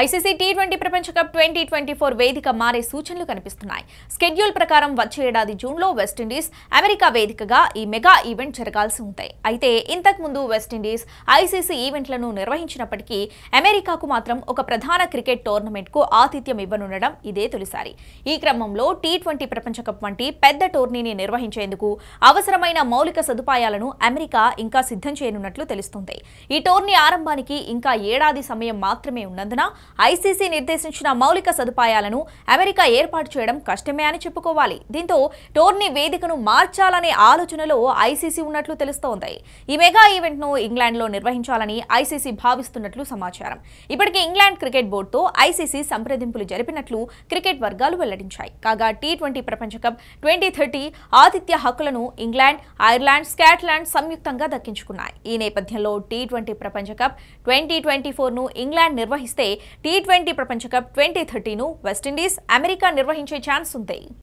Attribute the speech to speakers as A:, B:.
A: ICC T twenty ప్రపంచ cup twenty twenty four వేదిక మారే సూచనలు కనిపిస్తున్నాయి స్కెడ్యూల్ ప్రకారం వచ్చే ఏడాది జూన్లో వెస్టిండీస్ అమెరికా వేదికగా ఈ మెగా ఈవెంట్ జరగాల్సి ఉంటాయి అయితే ఇంతకుముందు వెస్టిండీస్ ఐసీసీ ఈవెంట్లను నిర్వహించినప్పటికీ అమెరికాకు మాత్రం ఒక ప్రధాన క్రికెట్ టోర్నమెంట్కు ఆతిథ్యం ఇవ్వనుండడం ఇదే తొలిసారి ఈ క్రమంలో టీ ట్వంటీ ప్రపంచ కప్ వంటి పెద్ద టోర్నీని నిర్వహించేందుకు అవసరమైన మౌలిక సదుపాయాలను అమెరికా ఇంకా సిద్ధం చేయనున్నట్లు తెలుస్తుంది ఈ టోర్నీ ఆరంభానికి ఇంకా ఏడాది సమయం మాత్రమే ఉన్నందున ఐసీసీ నిర్దేశించిన మౌలిక సదుపాయాలను అమెరికా ఏర్పాటు చేయడం కష్టమే అని చెప్పుకోవాలి దీంతో టోర్నీ వేదికను మార్చాలనే ఆలోచనలో ఐసీసీ ఉన్నట్లు తెలుస్తోంది ఈ మెగా ఈవెంట్ను ఇంగ్లాండ్లో నిర్వహించాలని ఐసీసీ భావిస్తున్నట్లు సమాచారం ఇప్పటికే ఇంగ్లాండ్ క్రికెట్ బోర్డుతో ఐసీసీ సంప్రదింపులు జరిపినట్లు క్రికెట్ వర్గాలు వెల్లడించాయి కాగా టీ ట్వంటీ ప్రపంచ కప్ ట్వంటీ థర్టీ ఆతిథ్య హక్కులను ఇంగ్లాండ్ ఐర్లాండ్ స్కాట్లాండ్ సంయుక్తంగా దక్కించుకున్నాయి ఈ నేపథ్యంలో టీ ట్వంటీ ప్రపంచ కప్ ట్వంటీ ట్వంటీ ఫోర్ను ఇంగ్లాండ్ నిర్వహిస్తే టీ ట్వంటీ ప్రపంచ కప్ ట్వంటీ థర్టీను వెస్టిండీస్ అమెరికా నిర్వహించే ఛాన్స్ ఉంది